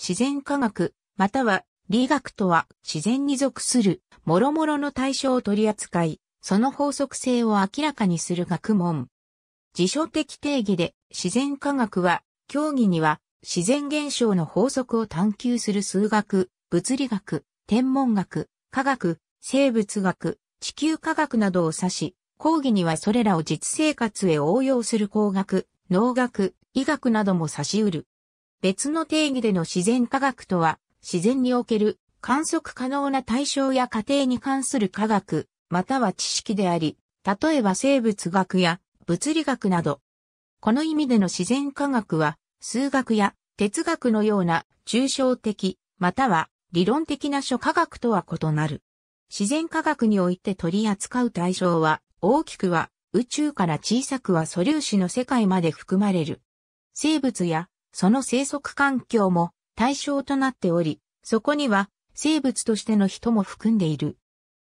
自然科学、または理学とは自然に属する諸々の対象を取り扱い、その法則性を明らかにする学問。辞書的定義で自然科学は、教義には自然現象の法則を探求する数学、物理学、天文学、科学、生物学、地球科学などを指し、講義にはそれらを実生活へ応用する工学、農学、医学なども指し得る。別の定義での自然科学とは、自然における観測可能な対象や過程に関する科学、または知識であり、例えば生物学や物理学など。この意味での自然科学は、数学や哲学のような抽象的、または理論的な諸科学とは異なる。自然科学において取り扱う対象は、大きくは宇宙から小さくは素粒子の世界まで含まれる。生物やその生息環境も対象となっており、そこには生物としての人も含んでいる。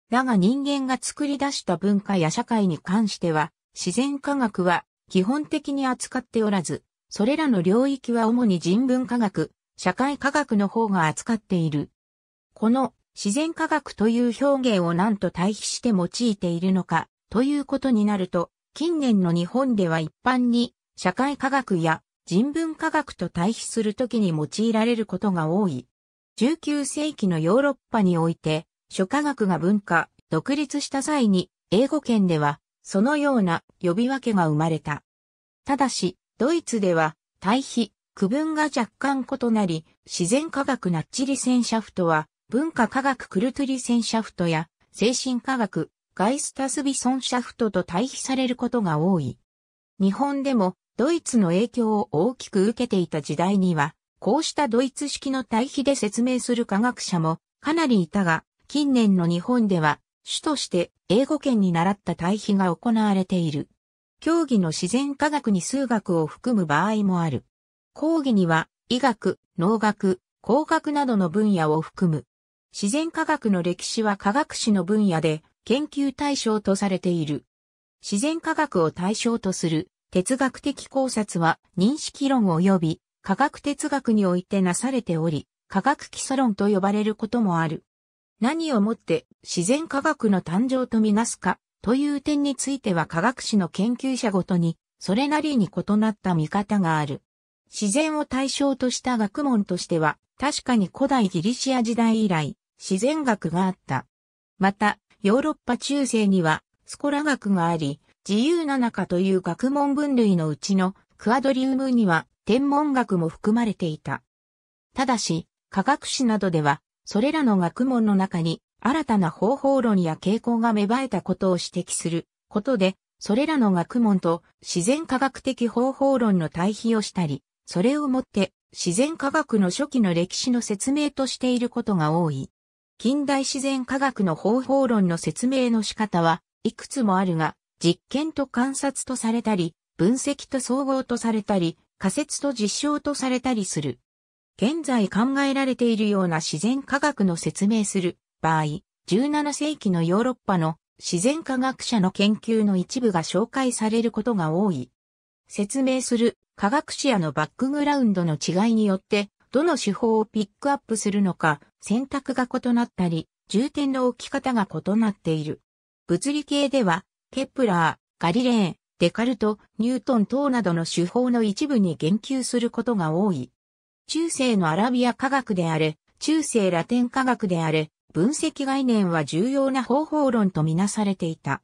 だが人間が作り出した文化や社会に関しては、自然科学は基本的に扱っておらず、それらの領域は主に人文科学、社会科学の方が扱っている。この自然科学という表現を何と対比して用いているのかということになると、近年の日本では一般に社会科学や人文科学と対比するときに用いられることが多い。19世紀のヨーロッパにおいて、諸科学が文化、独立した際に、英語圏では、そのような呼び分けが生まれた。ただし、ドイツでは、対比、区分が若干異なり、自然科学ナッチリセンシャフトは、文化科学クルトゥリセンシャフトや、精神科学、ガイスタスビソンシャフトと対比されることが多い。日本でもドイツの影響を大きく受けていた時代には、こうしたドイツ式の対比で説明する科学者もかなりいたが、近年の日本では、主として英語圏に習った対比が行われている。競技の自然科学に数学を含む場合もある。講義には、医学、農学、工学などの分野を含む。自然科学の歴史は科学史の分野で研究対象とされている。自然科学を対象とする哲学的考察は認識論及び科学哲学においてなされており、科学基礎論と呼ばれることもある。何をもって自然科学の誕生とみなすかという点については科学史の研究者ごとにそれなりに異なった見方がある。自然を対象とした学問としては確かに古代ギリシア時代以来自然学があった。また、ヨーロッパ中世にはスコラ学があり、自由な中という学問分類のうちのクアドリウムには天文学も含まれていた。ただし、科学史などでは、それらの学問の中に新たな方法論や傾向が芽生えたことを指摘することで、それらの学問と自然科学的方法論の対比をしたり、それをもって自然科学の初期の歴史の説明としていることが多い。近代自然科学の方法論の説明の仕方はいくつもあるが、実験と観察とされたり、分析と総合とされたり、仮説と実証とされたりする。現在考えられているような自然科学の説明する場合、17世紀のヨーロッパの自然科学者の研究の一部が紹介されることが多い。説明する科学者のバックグラウンドの違いによって、どの手法をピックアップするのか、選択が異なったり、重点の置き方が異なっている。物理系では、ケプラー、ガリレー、デカルト、ニュートン等などの手法の一部に言及することが多い。中世のアラビア科学であれ、中世ラテン科学であれ、分析概念は重要な方法論とみなされていた。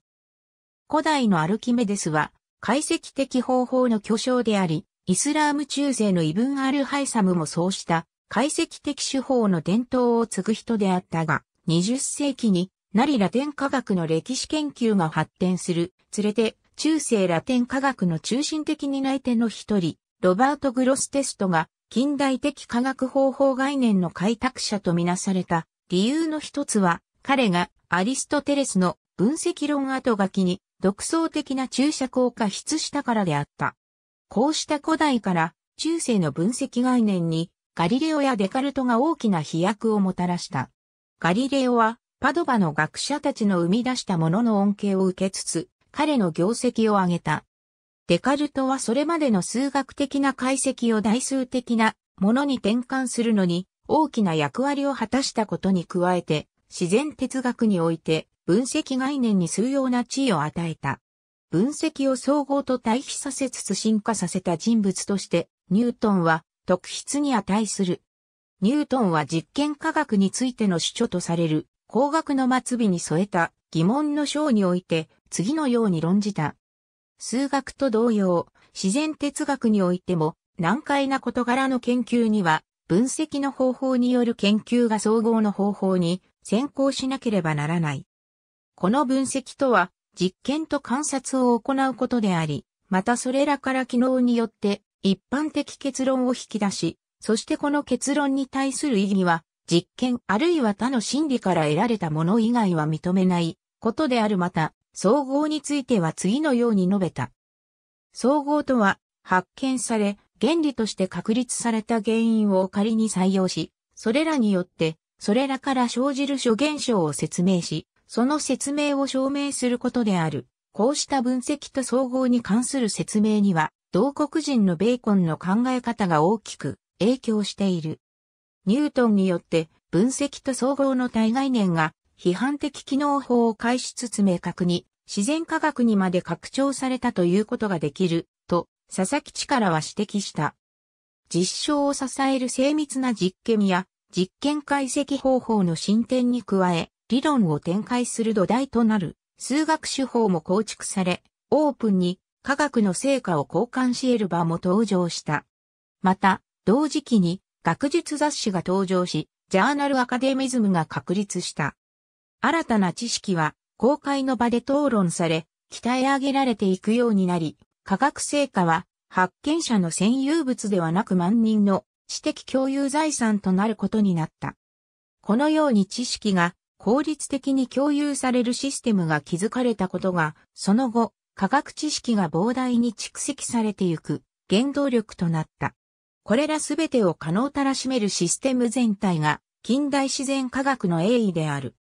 古代のアルキメデスは、解析的方法の巨匠であり、イスラーム中世のイブン・アル・ハイサムもそうした解析的手法の伝統を継ぐ人であったが、20世紀になりラテン科学の歴史研究が発展する、つれて中世ラテン科学の中心的担い手の一人、ロバート・グロステストが近代的科学方法概念の開拓者とみなされた理由の一つは、彼がアリストテレスの分析論後書きに独創的な注釈を過失したからであった。こうした古代から中世の分析概念にガリレオやデカルトが大きな飛躍をもたらした。ガリレオはパドバの学者たちの生み出したものの恩恵を受けつつ、彼の業績を上げた。デカルトはそれまでの数学的な解析を代数的なものに転換するのに大きな役割を果たしたことに加えて、自然哲学において分析概念に数要な地位を与えた。分析を総合と対比させつつ進化させた人物として、ニュートンは特筆に値する。ニュートンは実験科学についての主張とされる高額の末尾に添えた疑問の章において次のように論じた。数学と同様、自然哲学においても難解な事柄の研究には分析の方法による研究が総合の方法に先行しなければならない。この分析とは実験と観察を行うことであり、またそれらから機能によって一般的結論を引き出し、そしてこの結論に対する意義は実験あるいは他の心理から得られたもの以外は認めないことであるまた、総合については次のように述べた。総合とは、発見され、原理として確立された原因を仮に採用し、それらによって、それらから生じる諸現象を説明し、その説明を証明することである。こうした分析と総合に関する説明には、同国人のベーコンの考え方が大きく影響している。ニュートンによって分析と総合の対概念が批判的機能法を介しつつ明確に自然科学にまで拡張されたということができると佐々木力は指摘した。実証を支える精密な実験や実験解析方法の進展に加え理論を展開する土台となる数学手法も構築されオープンに科学の成果を交換し得る場も登場した。また、同時期に学術雑誌が登場し、ジャーナルアカデミズムが確立した。新たな知識は公開の場で討論され、鍛え上げられていくようになり、科学成果は発見者の占有物ではなく万人の知的共有財産となることになった。このように知識が効率的に共有されるシステムが築かれたことが、その後、科学知識が膨大に蓄積されてゆく原動力となった。これらすべてを可能たらしめるシステム全体が近代自然科学の栄意である。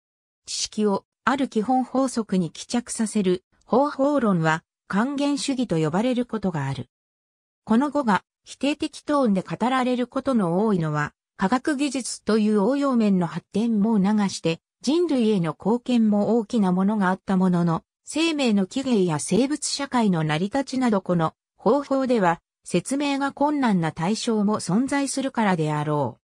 知識をある基本法則に帰着させる方法論は還元主義と呼ばれることがある。この語が否定的トーンで語られることの多いのは科学技術という応用面の発展も促して人類への貢献も大きなものがあったものの生命の起源や生物社会の成り立ちなどこの方法では説明が困難な対象も存在するからであろう。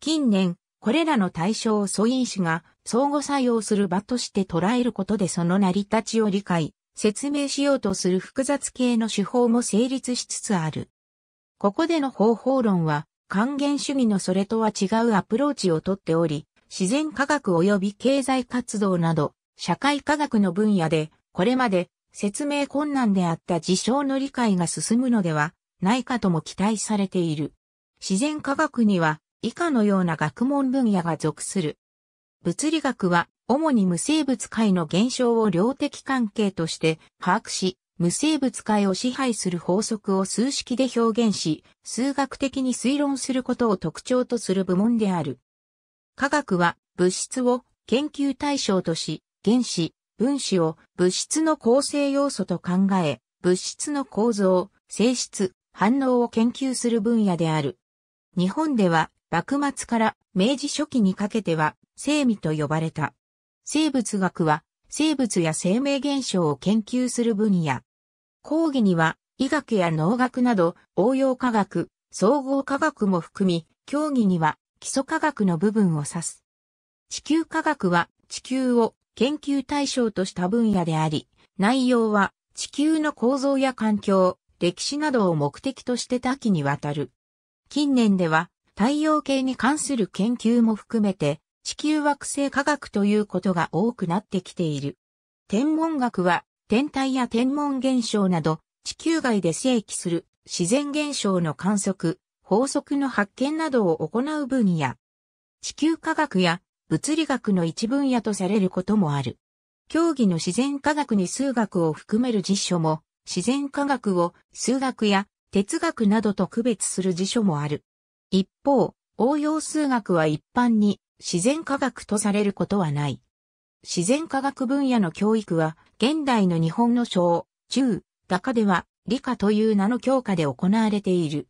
近年、これらの対象を素因子が相互作用する場として捉えることでその成り立ちを理解、説明しようとする複雑系の手法も成立しつつある。ここでの方法論は、還元主義のそれとは違うアプローチをとっており、自然科学及び経済活動など、社会科学の分野で、これまで説明困難であった事象の理解が進むのではないかとも期待されている。自然科学には以下のような学問分野が属する。物理学は主に無生物界の現象を量的関係として把握し、無生物界を支配する法則を数式で表現し、数学的に推論することを特徴とする部門である。科学は物質を研究対象とし、原子、分子を物質の構成要素と考え、物質の構造、性質、反応を研究する分野である。日本では、幕末から明治初期にかけては、生味と呼ばれた。生物学は、生物や生命現象を研究する分野。講義には、医学や農学など、応用科学、総合科学も含み、教義には、基礎科学の部分を指す。地球科学は、地球を研究対象とした分野であり、内容は地球の構造や環境、歴史などを目的として多岐にわたる。近年では太陽系に関する研究も含めて地球惑星科学ということが多くなってきている。天文学は天体や天文現象など地球外で正規する自然現象の観測、法則の発見などを行う分野。地球科学や物理学の一分野とされることもある。競技の自然科学に数学を含める辞書も、自然科学を数学や哲学などと区別する辞書もある。一方、応用数学は一般に自然科学とされることはない。自然科学分野の教育は、現代の日本の小、中、画では理科という名の教科で行われている。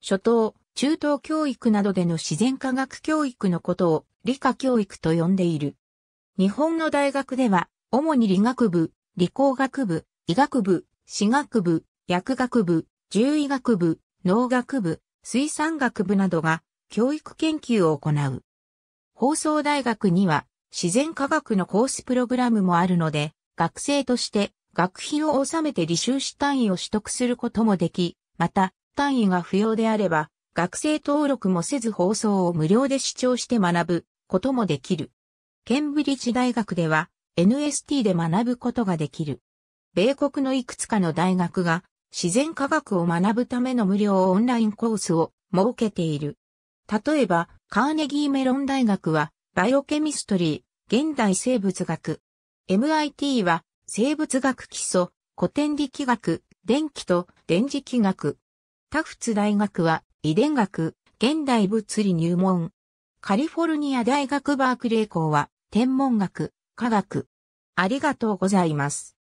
初等、中等教育などでの自然科学教育のことを理科教育と呼んでいる。日本の大学では、主に理学部、理工学部、医学部、歯学部、薬学部、獣医学部、農学部、水産学部などが教育研究を行う。放送大学には自然科学のコースプログラムもあるので、学生として学費を納めて履修士単位を取得することもでき、また単位が不要であれば、学生登録もせず放送を無料で視聴して学ぶこともできる。ケンブリッジ大学では NST で学ぶことができる。米国のいくつかの大学が自然科学を学ぶための無料オンラインコースを設けている。例えば、カーネギーメロン大学はバイオケミストリー、現代生物学。MIT は生物学基礎、古典力学、電気と電磁気学。タフツ大学は遺伝学、現代物理入門。カリフォルニア大学バークレー校は、天文学、科学。ありがとうございます。